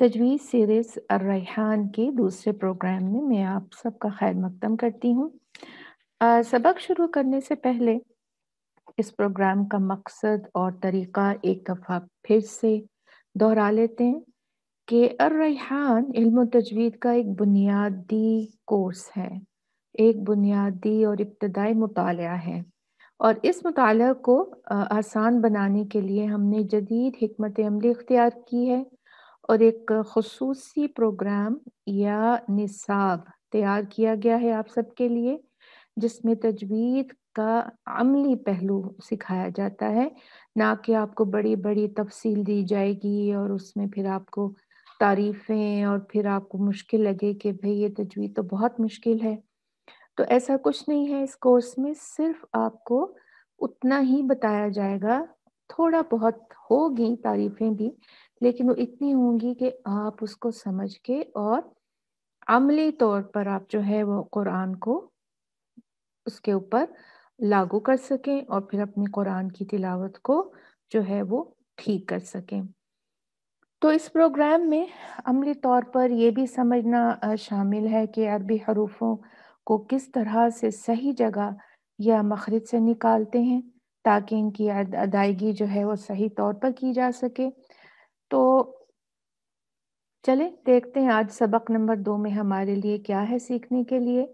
तजवीज़ सीरीज़ अर्रैहान के दूसरे प्रोग्राम में मैं आप सबका खैर मकदम करती हूँ सबक शुरू करने से पहले इस प्रोग्राम का मकसद और तरीक़ा एक दफ़ा फिर से दोहरा लेते हैं कि अर्रैहान इल्म तजवीद का एक बुनियादी कोर्स है एक बुनियादी और इब्तदाई मताल है और इस मुताल को आसान बनाने के लिए हमने जदीद हमत अमली इख्तियार की है और एक खसूसी प्रोग्राम या निसाब तैयार किया गया है आप सबके लिए जिसमें तजवीद का अमली पहलू सिखाया जाता है ना कि आपको बड़ी बड़ी तफसील दी जाएगी और उसमें फिर आपको तारीफ़ें और फिर आपको मुश्किल लगे कि भाई ये तजवीज़ तो बहुत मुश्किल है तो ऐसा कुछ नहीं है इस कोर्स में सिर्फ आपको उतना ही बताया जाएगा थोड़ा बहुत होगी तारीफें भी लेकिन वो इतनी होंगी कि आप उसको समझ के और अमली तौर पर आप जो है वो कुरान को उसके ऊपर लागू कर सकें और फिर अपने कुरान की तिलावत को जो है वो ठीक कर सकें तो इस प्रोग्राम में अमली तौर पर यह भी समझना शामिल है कि अरबी हरूफों को किस तरह से सही जगह या मखरज से निकालते हैं ताकि इनकी अदायगी जो है वो सही तौर पर की जा सके तो चले देखते हैं आज सबक नंबर दो में हमारे लिए क्या है सीखने के लिए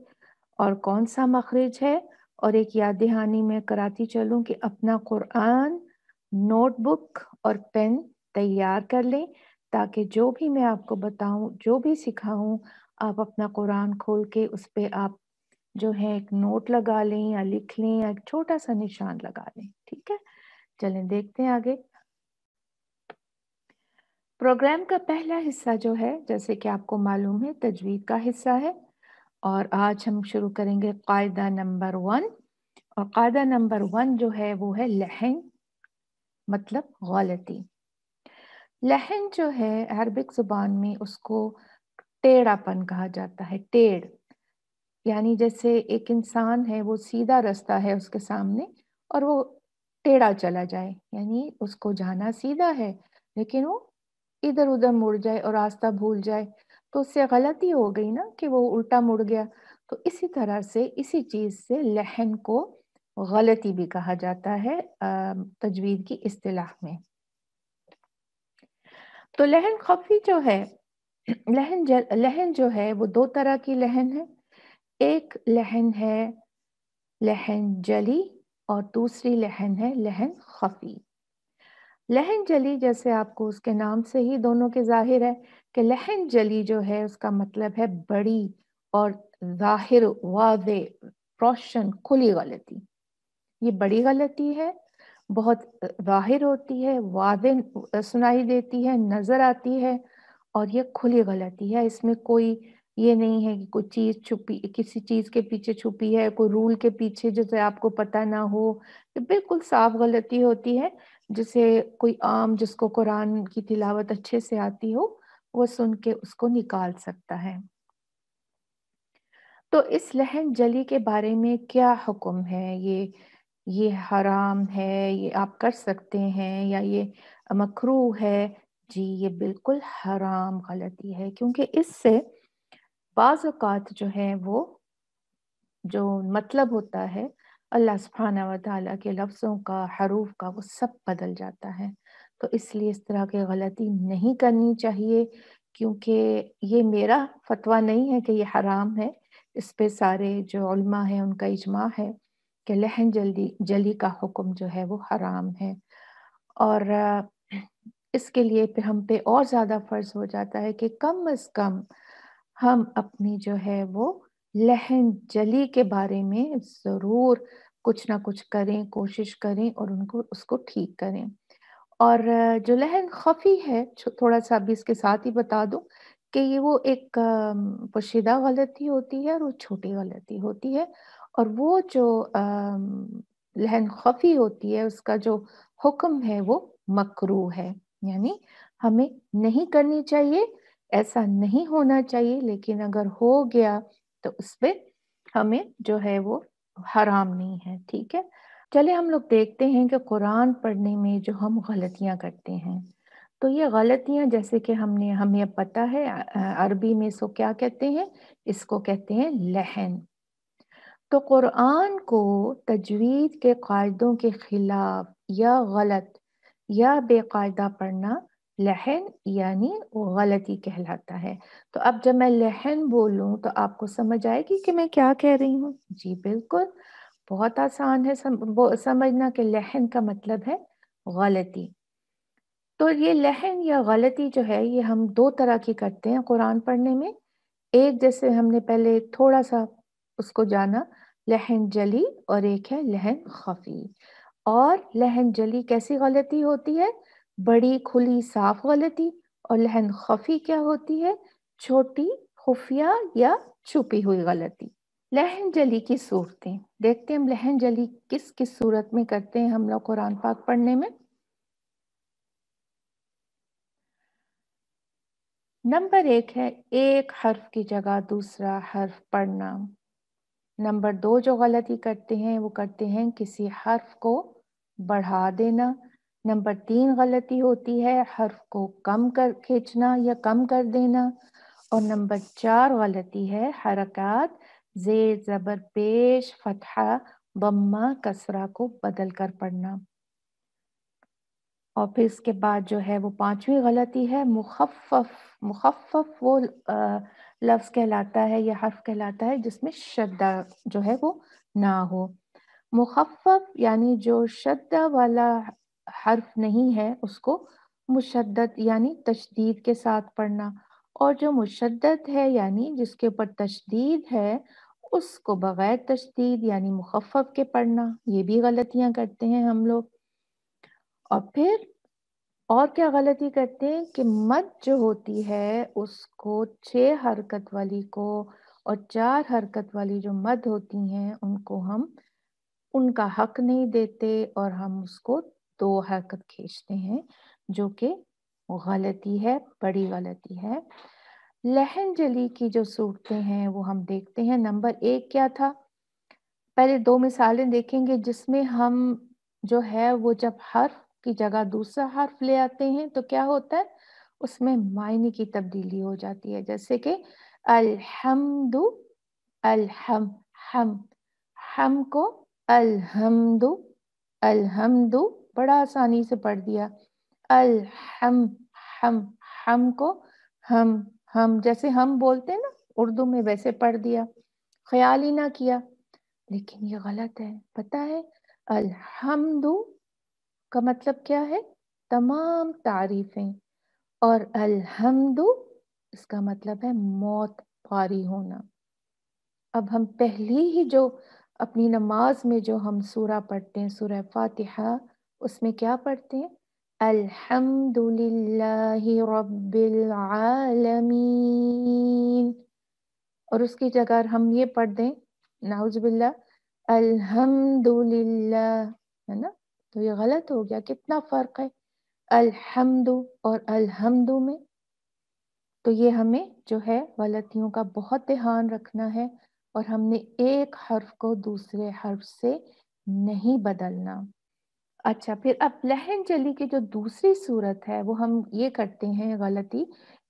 और कौन सा मखरज है और एक याद दहानी में कराती चलूं कि अपना कुरान नोटबुक और पेन तैयार कर लें ताकि जो भी मैं आपको बताऊं जो भी सिखाऊं आप अपना कुरान खोल के उस पर आप जो है एक नोट लगा लें या लिख लें या एक छोटा सा निशान लगा लें ठीक है चलें देखते हैं आगे प्रोग्राम का पहला हिस्सा जो है जैसे कि आपको मालूम है तजवीज का हिस्सा है और आज हम शुरू करेंगे कायदा नंबर वन और कायदा नंबर वन जो है वो है लहन मतलब गलती लहन जो है अरबिक ज़ुबान में उसको टेढ़ापन कहा जाता है टेढ़ यानी जैसे एक इंसान है वो सीधा रास्ता है उसके सामने और वो टेढ़ा चला जाए यानी उसको जाना सीधा है लेकिन वो इधर उधर मुड़ जाए और रास्ता भूल जाए तो उससे गलती हो गई ना कि वो उल्टा मुड़ गया तो इसी तरह से इसी चीज़ से लहन को गलती भी कहा जाता है तजवीद की असलाह में तो लहन खफी जो है लहन जल, लहन जो है वो दो तरह की लहन है एक लहन है लहन जली और दूसरी लहन है लहन खफी लहन जली जैसे आपको उसके नाम से ही दोनों के जाहिर है कि लहन जली जो है उसका मतलब है बड़ी और जाहिर वाजे रोशन खुली गलती ये बड़ी गलती है बहुत जाहिर होती है वादे सुनाई देती है नज़र आती है और ये खुली गलती है इसमें कोई ये नहीं है कि कोई चीज छुपी किसी चीज के पीछे छुपी है कोई रूल के पीछे जैसे आपको पता ना हो तो बिल्कुल साफ गलती होती है जिसे कोई आम जिसको कुरान की तिलावत अच्छे से आती हो वो सुन के उसको निकाल सकता है तो इस लहन जली के बारे में क्या हुक्म है ये ये हराम है ये आप कर सकते हैं या ये मखरू है जी ये बिल्कुल हराम गलती है क्योंकि इससे बाज़ात जो है वो जो मतलब होता है अल्लाह सुबहाना व के लफ्ज़ों का हरूफ का वो सब बदल जाता है तो इसलिए इस तरह की गलती नहीं करनी चाहिए क्योंकि ये मेरा फतवा नहीं है कि ये हराम है इस पे सारे जो उलमा हैं उनका इजमा है कि लहन जल्दी जली का हुक्म जो है वो हराम है और इसके लिए फिर हम पे और ज़्यादा फ़र्ज़ हो जाता है कि कम अज़ कम हम अपनी जो है वो लहन जली के बारे में ज़रूर कुछ ना कुछ करें कोशिश करें और उनको उसको ठीक करें और जो लहन खफी है थोड़ा सा अभी इसके साथ ही बता दूं कि ये वो एक पोशीदा गलती होती है और वो छोटी गलती होती है और वो जो लहन खफी होती है उसका जो हुक्म है वो मकरू है यानी हमें नहीं करनी चाहिए ऐसा नहीं होना चाहिए लेकिन अगर हो गया तो उसपे हमें जो है वो हराम नहीं है ठीक है चले हम लोग देखते हैं कि कुरान पढ़ने में जो हम गलतियां करते हैं तो ये गलतियां जैसे कि हमने हमें पता है अरबी में इसको क्या कहते हैं इसको कहते हैं लहन तो कुरान को तजवीद के कायदों के खिलाफ या गलत या बेकायदा पढ़ना लहन यानी गलती कहलाता है तो अब जब मैं लहन बोलूँ तो आपको समझ आएगी कि मैं क्या कह रही हूँ जी बिल्कुल बहुत आसान है सम, समझना कि लहन का मतलब है गलती तो ये लहन या गलती जो है ये हम दो तरह की करते हैं कुरान पढ़ने में एक जैसे हमने पहले थोड़ा सा उसको जाना लहन जली और एक है लहन खफी और लहन जली कैसी गलती होती है बड़ी खुली साफ गलती और लहन खफी क्या होती है छोटी खुफिया या छुपी हुई गलती लहन जली की सूरतें देखते हैं हम लहन जली किस किस सूरत में करते हैं हम लोग कुरान पाक पढ़ने में नंबर एक है एक हर्फ की जगह दूसरा हर्फ पढ़ना नंबर दो जो गलती करते हैं वो करते हैं किसी हर्फ को बढ़ा देना नंबर तीन गलती होती है हर्फ को कम कर खींचना या कम कर देना और नंबर चार गलती है हरकत जेर जबर पेश फतहा बम्मा कसरा को बदल कर पढ़ना और फिर इसके बाद जो है वो पांचवी गलती है मुखफ़ मुखफ़ वो लफ्ज़ कहलाता है या हर्फ कहलाता है जिसमें शद्दा जो है वो ना हो मुखफ़ यानी जो शद्दा वाला हर्फ नहीं है उसको मुशद्दत यानी तशदीद के साथ पढ़ना और जो मुशद्दत है यानी जिसके ऊपर तशदीद है उसको बग़ैर तशदीद यानी मुखफ़ के पढ़ना ये भी गलतियाँ करते हैं हम लोग और फिर और क्या गलती करते हैं कि मद जो होती है उसको छः हरकत वाली को और चार हरकत वाली जो मत होती हैं उनको हम उनका हक नहीं देते और हम उसको दो हरकत खींचते हैं जो कि गलती है बड़ी गलती है लहन जली की जो सूरतें हैं वो हम देखते हैं नंबर एक क्या था पहले दो मिसालें देखेंगे जिसमें हम जो है वो जब हर्फ की जगह दूसरा हर्फ ले आते हैं तो क्या होता है उसमें मायने की तब्दीली हो जाती है जैसे कि अलहमदु अलहम हम हम को अलहमदु अलहमदु बड़ा आसानी से पढ़ दिया अल हम हम हम को हम हम जैसे हम बोलते हैं ना उर्दू में वैसे पढ़ दिया ख्याल ही ना किया लेकिन ये गलत है पता है अलहमदु का मतलब क्या है तमाम तारीफें और अलहमदु इसका मतलब है मौत पारी होना अब हम पहले ही जो अपनी नमाज में जो हम सूरा पढ़ते हैं सूरह फातिहा उसमें क्या पढ़ते हैं अल्हम्दुलिल्लाहि रब्बिल आलमीन और उसकी जगह हम ये पढ़ दें नाउजबिल्ला अल्हम्दुलिल्ला है ना तो ये गलत हो गया कितना फ़र्क है अल्हम्दु और अल्हम्दु में तो ये हमें जो है गलतियों का बहुत ध्यान रखना है और हमने एक हर्फ को दूसरे हर्फ से नहीं बदलना अच्छा फिर अब लहन जली की जो दूसरी सूरत है वो हम ये करते हैं गलती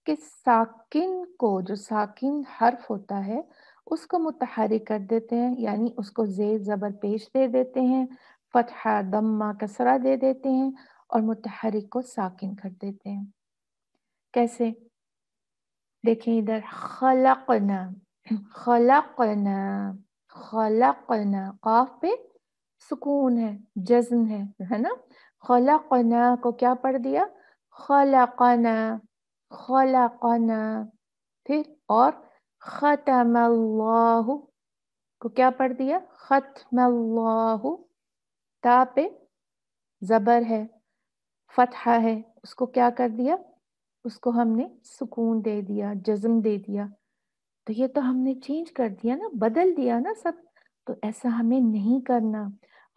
कि साकिन को जो साकिन हर्फ होता है उसको मुतहरिक कर देते हैं यानी उसको जेर ज़बर पेश दे देते हैं फतहा दम्मा कसरा दे देते हैं और मुतहरिक को साकिन कर देते हैं कैसे देखें इधर खलकना खलकना खलकना काफ पे सुकून है जज्न है है ना खला कना को क्या पढ़ दिया खला कना खला कना फिर और ख़तम को क्या पढ़ दिया खतम ता ज़बर है फतहा है उसको क्या कर दिया उसको हमने सुकून दे दिया जज्म दे दिया तो ये तो हमने चेंज कर दिया ना बदल दिया ना सब तो ऐसा हमें नहीं करना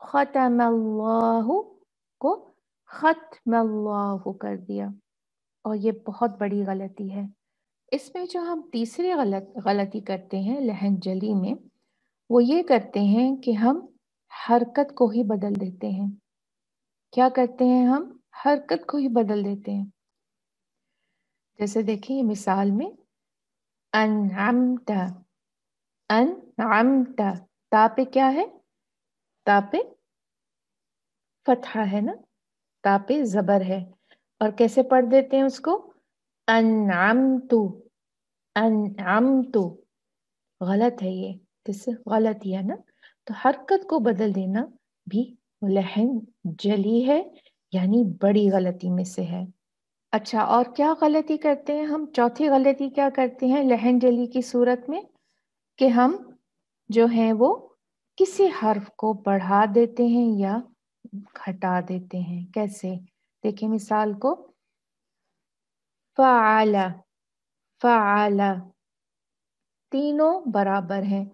ख़तम को ख़त्म अल्लाह कर दिया और ये बहुत बड़ी गलती है इसमें जो हम तीसरी गलत गलती करते हैं लहन जली में वो ये करते हैं कि हम हरकत को ही बदल देते हैं क्या करते हैं हम हरकत को ही बदल देते हैं जैसे देखिए मिसाल में अनअमता अनअमता ता पे क्या है तापे फथा है ना तापे जबर है और कैसे पढ़ देते हैं उसको अनाम तू अनाम तू गलत है ये जिससे गलत ही है ना तो हरकत को बदल देना भी लहन जली है यानी बड़ी गलती में से है अच्छा और क्या गलती करते हैं हम चौथी गलती क्या करते हैं लहन जली की सूरत में कि हम जो हैं वो किसी हर्फ को बढ़ा देते हैं या घटा देते हैं कैसे देखिए मिसाल को फ़ाला फ़ाला तीनों बराबर हैं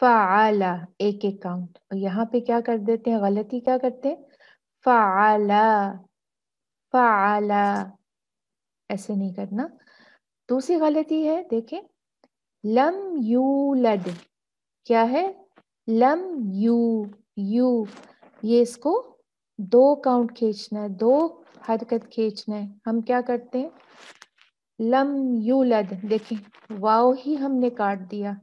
फ़ाला एक एक काउंट और यहाँ पे क्या कर देते हैं गलती क्या करते हैं फ़ाला फ़ाला ऐसे नहीं करना दूसरी गलती है देखें लम यूलद क्या है लम यू यू ये इसको दो काउंट खींचना है दो हरकत खींचना है हम क्या करते हैं लम यू लद देखे वाओ ही हमने काट दिया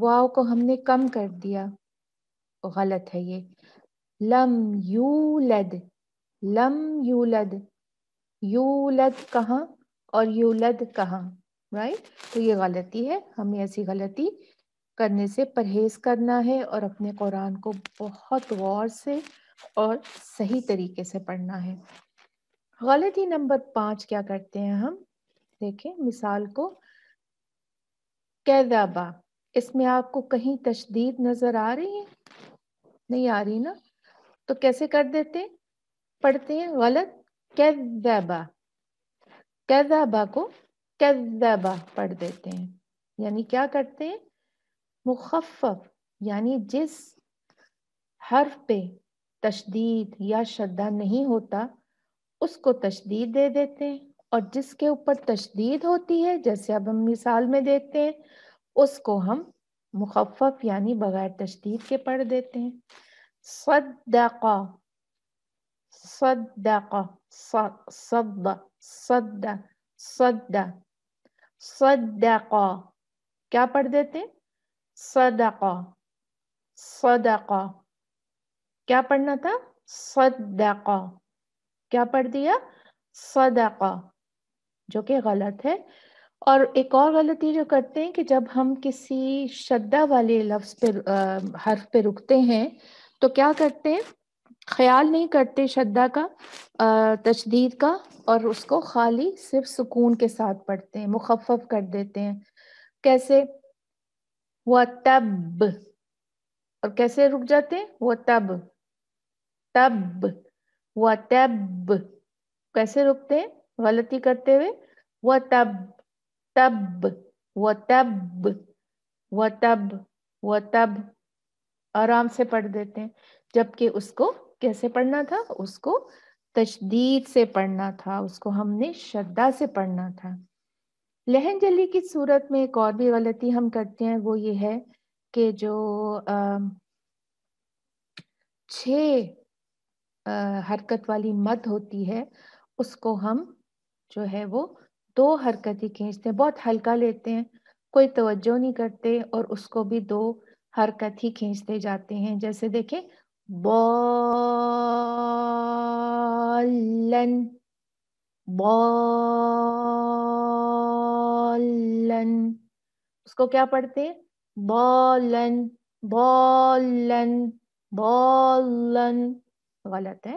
वाओ को हमने कम कर दिया गलत है ये लम यू लद लम यू लद यू लद कहा और यू लद कहा राइट तो ये गलती है हमें ऐसी गलती करने से परहेज करना है और अपने कुरान को बहुत गौर से और सही तरीके से पढ़ना है गलती नंबर पाँच क्या करते हैं हम देखें मिसाल को कैदाबा इसमें आपको कहीं तशदीद नज़र आ रही है नहीं आ रही ना तो कैसे कर देते हैं पढ़ते हैं गलत कैदाबा कैदाबा को कैदाबा पढ़ देते हैं यानी क्या करते हैं मुखफ़ यानी जिस हर्फ पे तशदीद या शद्दा नहीं होता उसको तशदीद दे देते हैं और जिसके ऊपर तशदीद होती है जैसे अब हम मिसाल में देखते हैं उसको हम मुखफ़ यानी बग़ैर तशदीद के पढ़ देते हैं सद क्या पढ़ देते हैं सदका सदाका क्या पढ़ना था सदका क्या पढ़ दिया सदका जो कि गलत है और एक और गलती जो करते हैं कि जब हम किसी शद्दा वाले लफ्ज पे आ, हर्फ पे रुकते हैं तो क्या करते हैं ख्याल नहीं करते शद्दा का तशदीद का और उसको खाली सिर्फ सुकून के साथ पढ़ते हैं मुखफ़ कर देते हैं कैसे व तब और कैसे रुक जाते हैं तब तब व तब कैसे रुकते हैं गलती करते हुए व तब तब व तब व तब व तब आराम से पढ़ देते हैं जबकि उसको कैसे पढ़ना था उसको तशदीद से पढ़ना था उसको हमने श्रद्धा से पढ़ना था लहन जली की सूरत में एक और भी गलती हम करते हैं वो ये है कि जो छ हरकत वाली मद होती है उसको हम जो है वो दो हरकत ही खींचते हैं बहुत हल्का लेते हैं कोई तवज्जो नहीं करते और उसको भी दो हरकत ही खींचते जाते हैं जैसे देखें बॉलन बॉ बॉलन उसको क्या पढ़ते बॉलन बॉलन बॉलन गलत है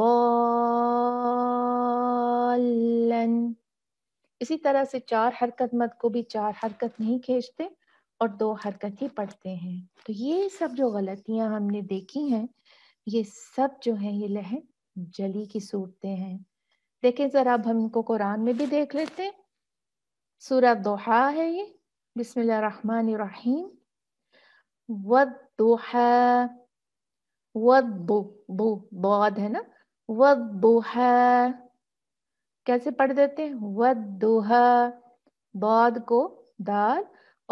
बॉलन इसी तरह से चार हरकत मत को भी चार हरकत नहीं खींचते और दो हरकत ही पढ़ते हैं तो ये सब जो गलतियां हमने देखी हैं ये सब जो है ये लहन जली की सूरतें हैं देखें जरा अब हम इनको कुरान में भी देख लेते हैं सूरह दोहा है ये बिस्मिल्लाहिर्रहमानिर्रहीम वद्दोहा वद्दो दो है ना वद्दोहा कैसे पढ़ देते हैं वद्दोहा बौद को दाल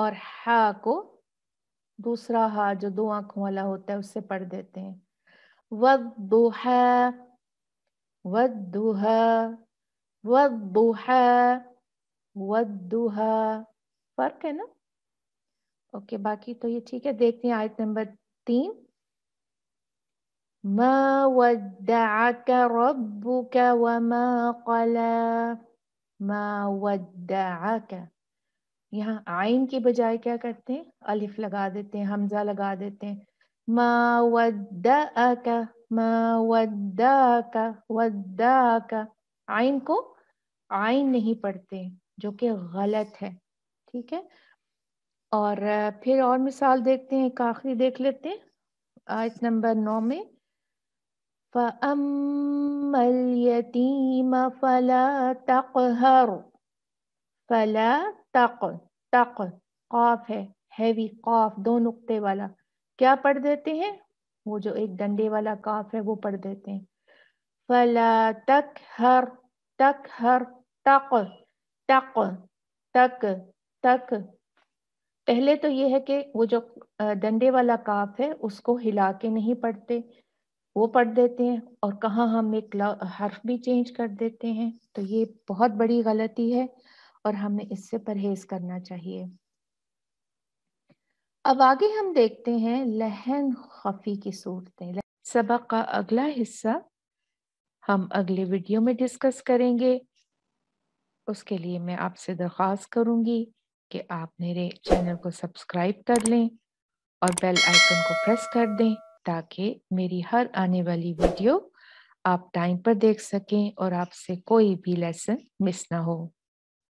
और हा को दूसरा हा जो दो आंखों वाला होता है उससे पढ़ देते हैं वद्दोहा वद्दोहा वद्दोहा वुहा फर्क है ना ओके बाकी तो ये ठीक है देखते हैं आयत नंबर तीन यहाँ आइन के बजाय क्या करते हैं अलिफ लगा देते हैं हमजा लगा देते हैं मा का मा वद्दाक आइन को आइन नहीं पढ़ते जो कि गलत है ठीक है और फिर और मिसाल देखते हैं एक आखिरी देख लेते हैं आयत नंबर नौ में فَأَمَّا फल तक हर फल तक तक कॉफ है हैवी कॉफ दो नुक्ते वाला क्या पढ़ देते हैं वो जो एक डंडे वाला काफ है वो पढ़ देते हैं फला तक हर तक हर तक तक तक तक पहले तो ये है कि वो जो डंडे वाला काफ है उसको हिला के नहीं पढ़ते वो पढ़ देते हैं और कहाँ हम एक हर्फ भी चेंज कर देते हैं तो ये बहुत बड़ी गलती है और हमें इससे परहेज करना चाहिए अब आगे हम देखते हैं लहन खफी की सूरतें सबक का अगला हिस्सा हम अगले वीडियो में डिस्कस करेंगे उसके लिए मैं आपसे दरख्वास्त करूंगी कि आप मेरे चैनल को सब्सक्राइब कर लें और बेल आइकन को प्रेस कर दें ताकि मेरी हर आने वाली वीडियो आप टाइम पर देख सकें और आपसे कोई भी लेसन मिस ना हो